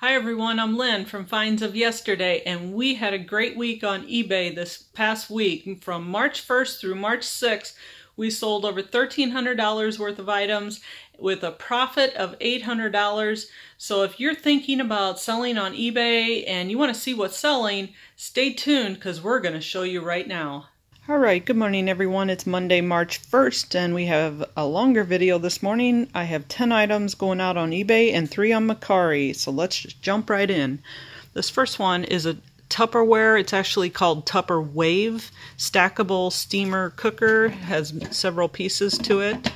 Hi everyone, I'm Lynn from Finds of Yesterday, and we had a great week on eBay this past week. From March 1st through March 6th, we sold over $1,300 worth of items with a profit of $800. So if you're thinking about selling on eBay and you want to see what's selling, stay tuned because we're going to show you right now. All right, good morning everyone. It's Monday, March 1st, and we have a longer video this morning. I have 10 items going out on eBay and 3 on Macari, so let's jump right in. This first one is a Tupperware. It's actually called Tupper Wave. Stackable steamer cooker, it has several pieces to it.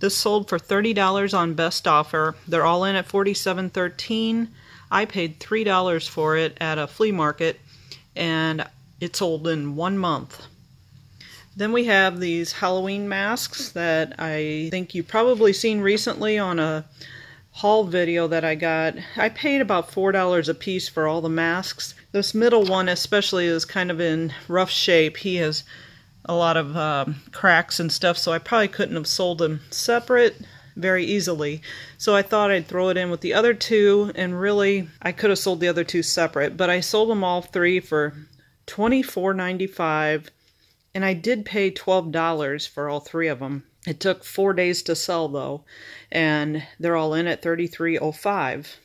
This sold for $30 on best offer. They're all in at $47.13. I paid $3 for it at a flea market, and it sold in one month. Then we have these Halloween masks that I think you've probably seen recently on a haul video that I got. I paid about $4 a piece for all the masks. This middle one especially is kind of in rough shape. He has a lot of um, cracks and stuff, so I probably couldn't have sold them separate very easily. So I thought I'd throw it in with the other two, and really I could have sold the other two separate, but I sold them all three for $24.95 and I did pay $12 for all three of them. It took four days to sell though, and they're all in at 33.05.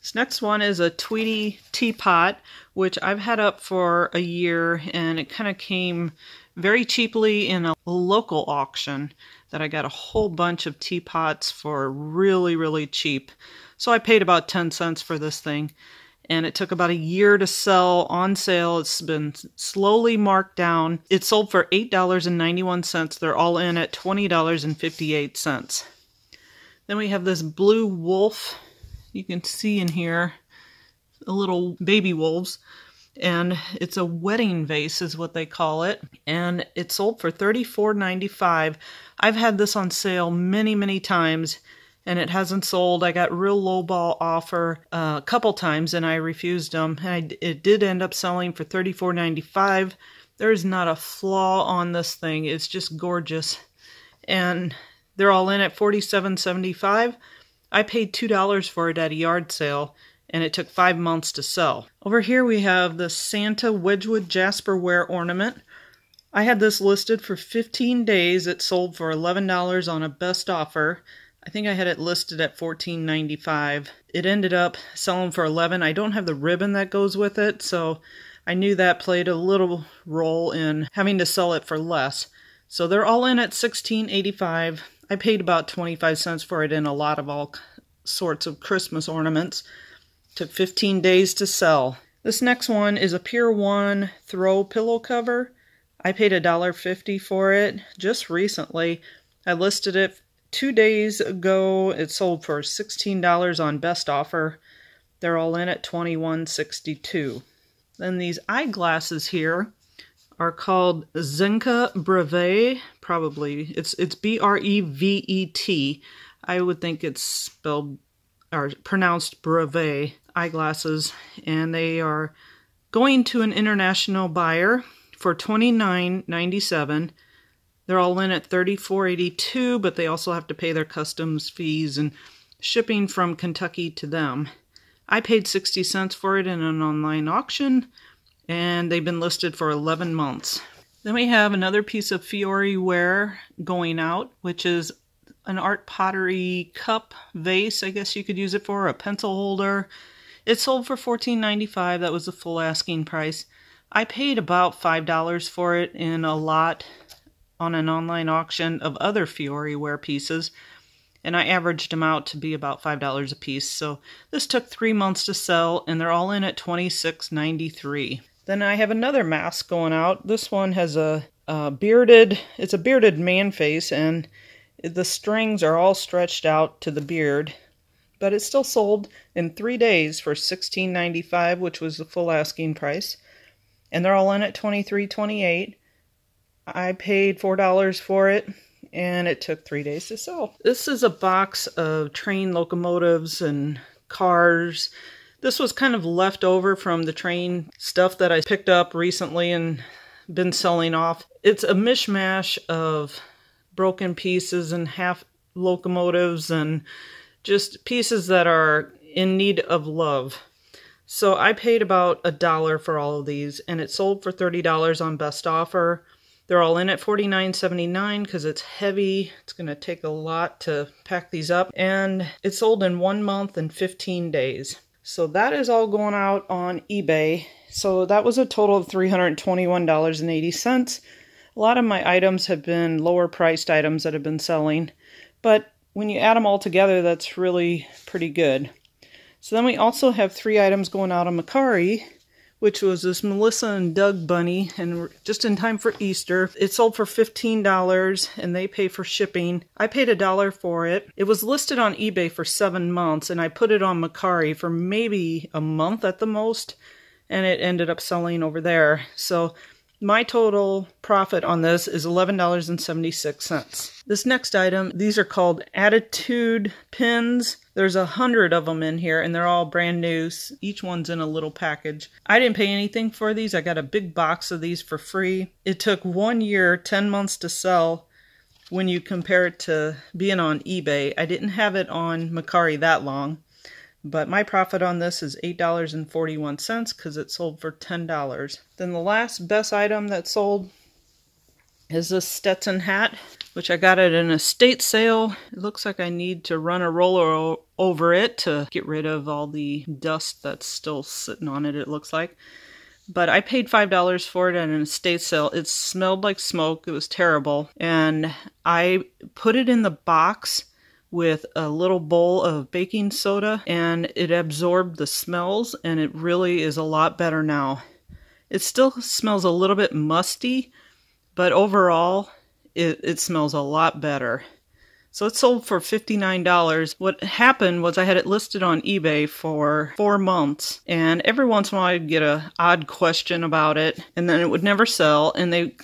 This next one is a Tweety teapot, which I've had up for a year, and it kind of came very cheaply in a local auction that I got a whole bunch of teapots for really, really cheap. So I paid about 10 cents for this thing and it took about a year to sell on sale. It's been slowly marked down. It sold for $8.91. They're all in at $20.58. Then we have this blue wolf. You can see in here a little baby wolves. And it's a wedding vase is what they call it. And it sold for $34.95. I've had this on sale many, many times and it hasn't sold. I got real low ball offer uh, a couple times and I refused them. And I, it did end up selling for $34.95. There is not a flaw on this thing. It's just gorgeous. And they're all in at $47.75. I paid $2 for it at a yard sale and it took five months to sell. Over here we have the Santa Wedgwood Jasperware ornament. I had this listed for 15 days. It sold for $11 on a best offer. I think I had it listed at 14.95. It ended up selling for 11. I don't have the ribbon that goes with it, so I knew that played a little role in having to sell it for less. So they're all in at 16.85. I paid about 25 cents for it in a lot of all sorts of Christmas ornaments. Took 15 days to sell. This next one is a Pier 1 throw pillow cover. I paid $1.50 for it just recently. I listed it two days ago. It sold for $16 on best offer. They're all in at $21.62. Then these eyeglasses here are called Zenka Brevet. Probably it's it's B R E V E T. I would think it's spelled or pronounced Brevet eyeglasses, and they are going to an international buyer for twenty nine ninety seven. dollars they're all in at 34.82, but they also have to pay their customs fees and shipping from Kentucky to them. I paid 60 cents for it in an online auction, and they've been listed for 11 months. Then we have another piece of Fiori ware going out, which is an art pottery cup vase, I guess you could use it for, a pencil holder. It sold for $14.95. That was the full asking price. I paid about $5 for it in a lot on an online auction of other Fioryware pieces, and I averaged them out to be about $5 a piece. So this took three months to sell, and they're all in at twenty-six ninety-three. Then I have another mask going out. This one has a, a bearded, it's a bearded man face, and the strings are all stretched out to the beard but it still sold in three days for $16.95, which was the full asking price. And they're all in at 23 28 I paid $4 for it and it took three days to sell. This is a box of train locomotives and cars. This was kind of left over from the train stuff that I picked up recently and been selling off. It's a mishmash of broken pieces and half locomotives and just pieces that are in need of love. So I paid about a dollar for all of these and it sold for $30 on best offer. They're all in at $49.79 because it's heavy. It's going to take a lot to pack these up. And it's sold in one month and 15 days. So that is all going out on eBay. So that was a total of $321.80. A lot of my items have been lower priced items that have been selling, but when you add them all together, that's really pretty good. So then we also have three items going out on Macari which was this Melissa and Doug bunny, and just in time for Easter. It sold for $15, and they pay for shipping. I paid a dollar for it. It was listed on eBay for seven months, and I put it on Macari for maybe a month at the most, and it ended up selling over there. So my total profit on this is $11.76. This next item, these are called attitude pins. There's a hundred of them in here and they're all brand new. Each one's in a little package. I didn't pay anything for these. I got a big box of these for free. It took one year, 10 months to sell when you compare it to being on eBay. I didn't have it on Macari that long, but my profit on this is $8.41 because it sold for $10. Then the last best item that sold is this Stetson hat, which I got at an estate sale. It looks like I need to run a roller over it to get rid of all the dust that's still sitting on it, it looks like. But I paid $5 for it at an estate sale. It smelled like smoke. It was terrible. And I put it in the box with a little bowl of baking soda and it absorbed the smells and it really is a lot better now. It still smells a little bit musty, but overall it, it smells a lot better. So it sold for $59. What happened was I had it listed on eBay for four months, and every once in a while I'd get a odd question about it, and then it would never sell, and they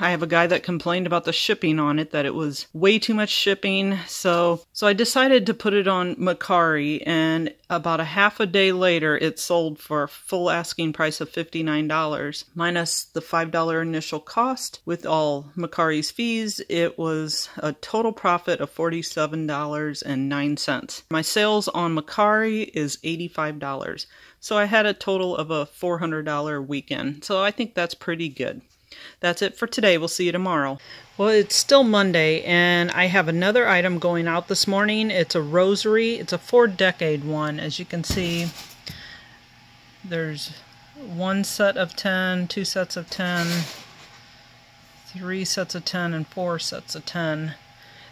I have a guy that complained about the shipping on it that it was way too much shipping. So so I decided to put it on Macari and about a half a day later it sold for a full asking price of $59 minus the $5 initial cost with all Macari's fees. It was a total profit of $47.09. My sales on Macari is $85. So I had a total of a $400 weekend. So I think that's pretty good. That's it for today. We'll see you tomorrow. Well, it's still Monday, and I have another item going out this morning. It's a rosary. It's a four-decade one. As you can see, there's one set of ten, two sets of ten, three sets of 10, and four sets of 10.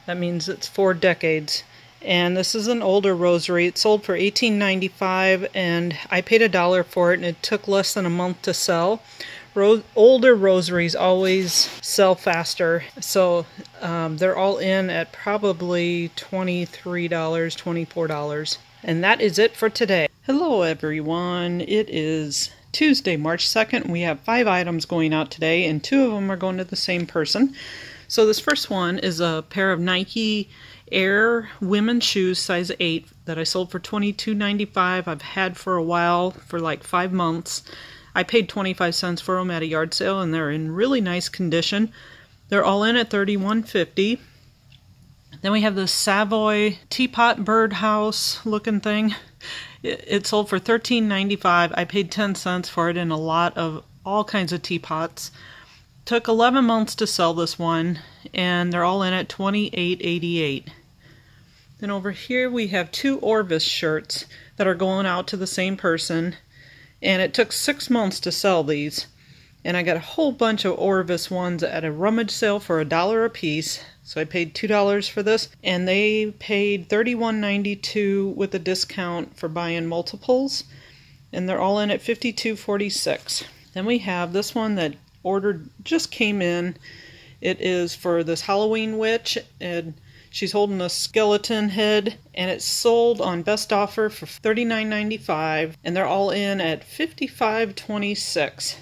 That means it's four decades. And this is an older rosary. It sold for $18.95, and I paid a dollar for it, and it took less than a month to sell. Ro older rosaries always sell faster, so um, they're all in at probably $23, $24. And that is it for today. Hello everyone, it is Tuesday, March 2nd. We have five items going out today, and two of them are going to the same person. So this first one is a pair of Nike Air women's shoes size 8 that I sold for $22.95. I've had for a while, for like five months. I paid 25 cents for them at a yard sale and they're in really nice condition. They're all in at 31.50. Then we have this Savoy teapot birdhouse looking thing. It, it sold for 13.95. I paid 10 cents for it in a lot of all kinds of teapots. Took 11 months to sell this one and they're all in at 28.88. Then over here we have two Orvis shirts that are going out to the same person and it took six months to sell these and I got a whole bunch of Orvis ones at a rummage sale for a dollar a piece. So I paid $2 for this, and they paid $31.92 with a discount for buying multiples, and they're all in at $52.46. Then we have this one that ordered just came in. It is for this Halloween witch, and She's holding a skeleton head and it's sold on best offer for $39.95 and they're all in at $55.26.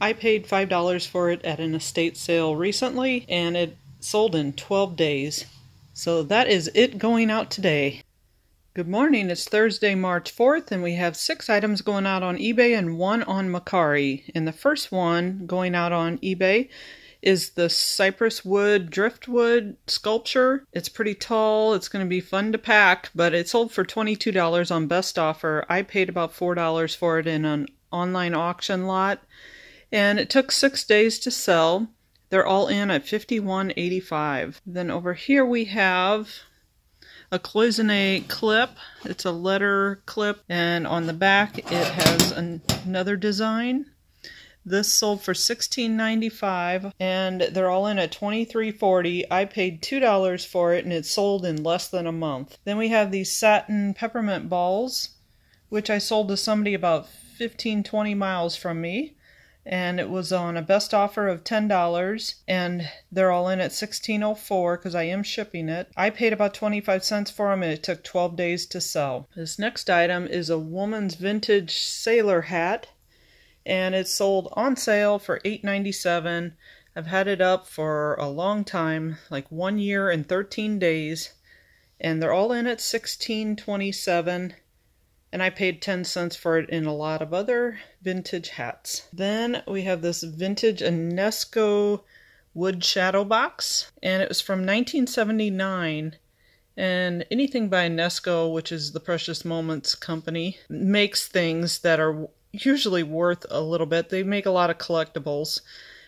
I paid $5 for it at an estate sale recently and it sold in 12 days. So that is it going out today. Good morning. It's Thursday, March 4th, and we have six items going out on eBay and one on Macari. And the first one going out on eBay is the cypress wood driftwood sculpture. It's pretty tall. It's going to be fun to pack, but it sold for $22 on best offer. I paid about $4 for it in an online auction lot, and it took six days to sell. They're all in at 51.85. Then over here we have a cloisonne clip. It's a letter clip, and on the back it has an another design. This sold for $16.95 and they're all in at $23.40. I paid $2 for it and it sold in less than a month. Then we have these satin peppermint balls, which I sold to somebody about 15, 20 miles from me. And it was on a best offer of $10 and they're all in at $16.04 because I am shipping it. I paid about 25 cents for them and it took 12 days to sell. This next item is a woman's vintage sailor hat and it's sold on sale for $8.97. I've had it up for a long time, like one year and 13 days, and they're all in at $16.27, and I paid 10 cents for it in a lot of other vintage hats. Then we have this vintage Unesco wood shadow box, and it was from 1979. And anything by UNESCO, which is the Precious Moments Company, makes things that are usually worth a little bit. They make a lot of collectibles.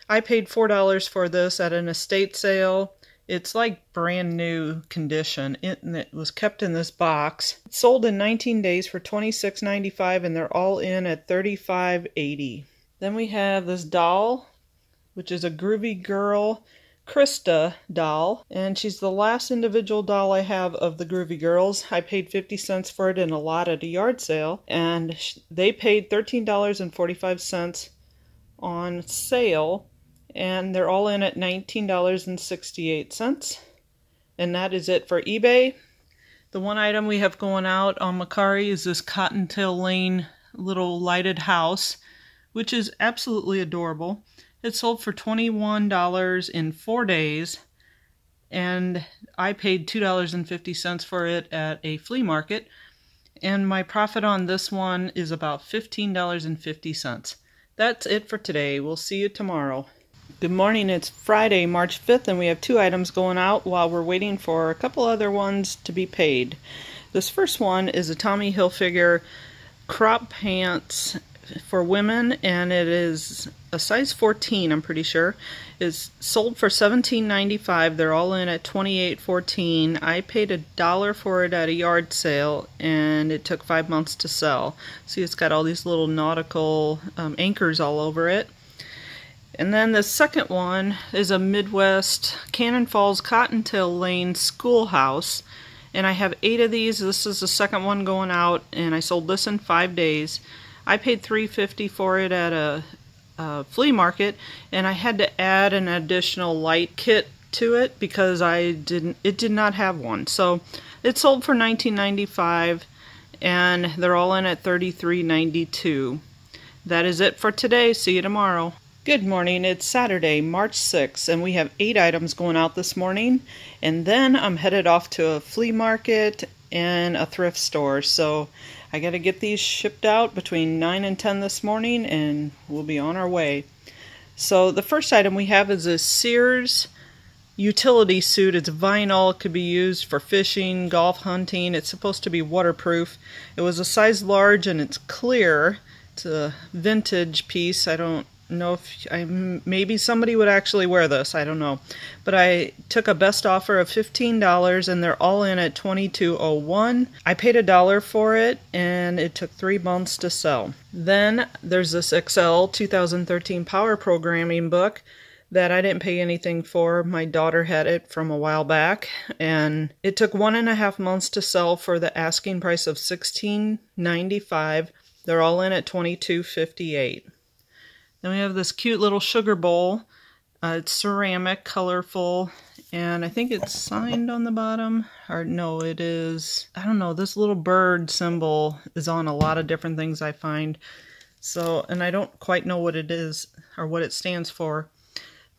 I paid $4 for this at an estate sale. It's like brand new condition. It, it was kept in this box. It sold in 19 days for $26.95 and they're all in at $35.80. Then we have this doll, which is a groovy girl. Krista doll, and she's the last individual doll I have of the Groovy Girls. I paid 50 cents for it in a lot at a yard sale, and they paid $13.45 on sale, and they're all in at $19.68. And that is it for eBay. The one item we have going out on Macari is this Cottontail Lane little lighted house, which is absolutely adorable. It sold for $21 in four days, and I paid $2.50 for it at a flea market. And my profit on this one is about $15.50. That's it for today. We'll see you tomorrow. Good morning. It's Friday, March 5th, and we have two items going out while we're waiting for a couple other ones to be paid. This first one is a Tommy Hilfiger crop pants for women, and it is a size 14, I'm pretty sure, is sold for $17.95. They're all in at $28.14. I paid a dollar for it at a yard sale, and it took five months to sell. See, it's got all these little nautical um, anchors all over it. And then the second one is a Midwest Cannon Falls Cottontail Lane schoolhouse. And I have eight of these. This is the second one going out, and I sold this in five days. I paid 350 for it at a uh, flea market, and I had to add an additional light kit to it because I didn't it did not have one. So it sold for 19.95 and they're all in at 33.92. That is it for today. See you tomorrow. Good morning. It's Saturday, March 6th, and we have 8 items going out this morning, and then I'm headed off to a flea market and a thrift store. So I got to get these shipped out between 9 and 10 this morning and we'll be on our way. So the first item we have is a Sears utility suit. It's vinyl, it could be used for fishing, golf, hunting. It's supposed to be waterproof. It was a size large and it's clear. It's a vintage piece. I don't know if I maybe somebody would actually wear this. I don't know, but I took a best offer of fifteen dollars, and they're all in at twenty two oh one. I paid a dollar for it, and it took three months to sell. Then there's this Excel 2013 Power Programming book that I didn't pay anything for. My daughter had it from a while back, and it took one and a half months to sell for the asking price of sixteen ninety five. They're all in at twenty two fifty eight. Then we have this cute little sugar bowl. Uh, it's ceramic, colorful, and I think it's signed on the bottom. Or no, it is, I don't know, this little bird symbol is on a lot of different things I find. So, and I don't quite know what it is or what it stands for.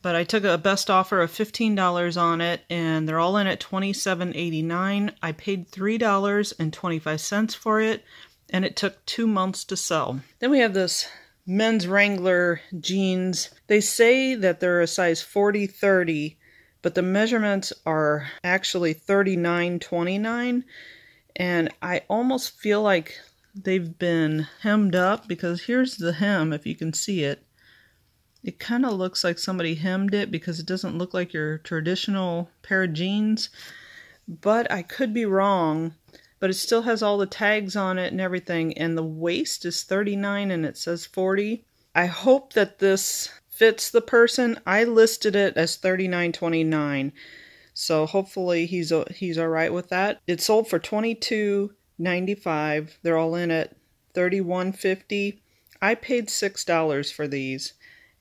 But I took a best offer of $15 on it, and they're all in at $27.89. I paid $3.25 for it, and it took two months to sell. Then we have this men's Wrangler jeans. They say that they're a size 40 30, but the measurements are actually 39 29. And I almost feel like they've been hemmed up because here's the hem, if you can see it. It kind of looks like somebody hemmed it because it doesn't look like your traditional pair of jeans. But I could be wrong but it still has all the tags on it and everything. And the waist is 39 and it says 40. I hope that this fits the person. I listed it as 39.29. So hopefully he's he's all right with that. It sold for 22.95. They're all in at 31.50. I paid $6 for these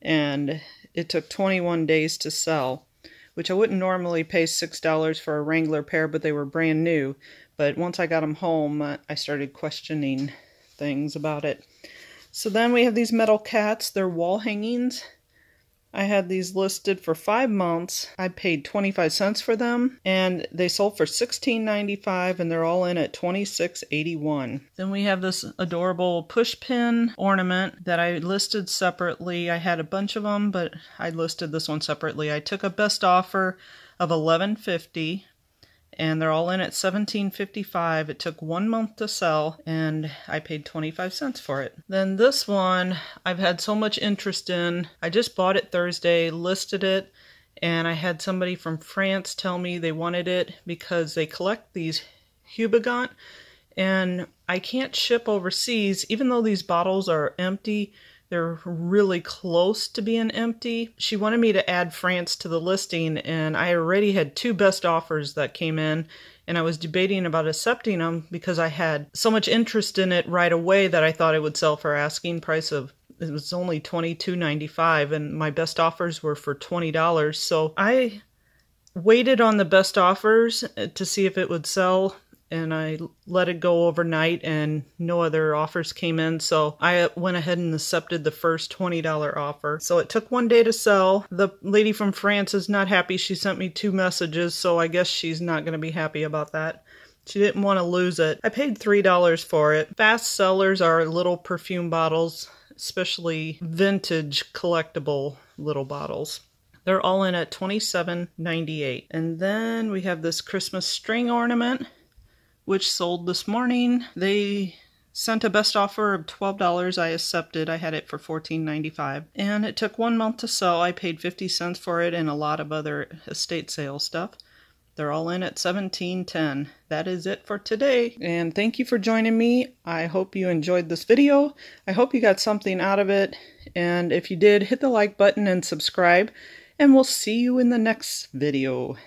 and it took 21 days to sell, which I wouldn't normally pay $6 for a Wrangler pair, but they were brand new. But once I got them home, I started questioning things about it. So then we have these metal cats. They're wall hangings. I had these listed for five months. I paid 25 cents for them and they sold for 16.95, and they're all in at 26.81. Then we have this adorable pushpin ornament that I listed separately. I had a bunch of them, but I listed this one separately. I took a best offer of 11.50 and they're all in at 17.55. It took one month to sell and I paid 25 cents for it. Then this one I've had so much interest in. I just bought it Thursday, listed it, and I had somebody from France tell me they wanted it because they collect these Hubigant and I can't ship overseas even though these bottles are empty they're really close to being empty. She wanted me to add France to the listing, and I already had two best offers that came in, and I was debating about accepting them because I had so much interest in it right away that I thought it would sell for asking price of it was only twenty two ninety five, and my best offers were for twenty dollars. So I waited on the best offers to see if it would sell and I let it go overnight and no other offers came in. So I went ahead and accepted the first $20 offer. So it took one day to sell. The lady from France is not happy. She sent me two messages, so I guess she's not going to be happy about that. She didn't want to lose it. I paid $3 for it. Fast sellers are little perfume bottles, especially vintage collectible little bottles. They're all in at $27.98. And then we have this Christmas string ornament which sold this morning. They sent a best offer of $12. I accepted. I had it for $14.95. And it took one month to sell. I paid 50 cents for it and a lot of other estate sale stuff. They're all in at 1710. That is it for today. And thank you for joining me. I hope you enjoyed this video. I hope you got something out of it. And if you did, hit the like button and subscribe. And we'll see you in the next video.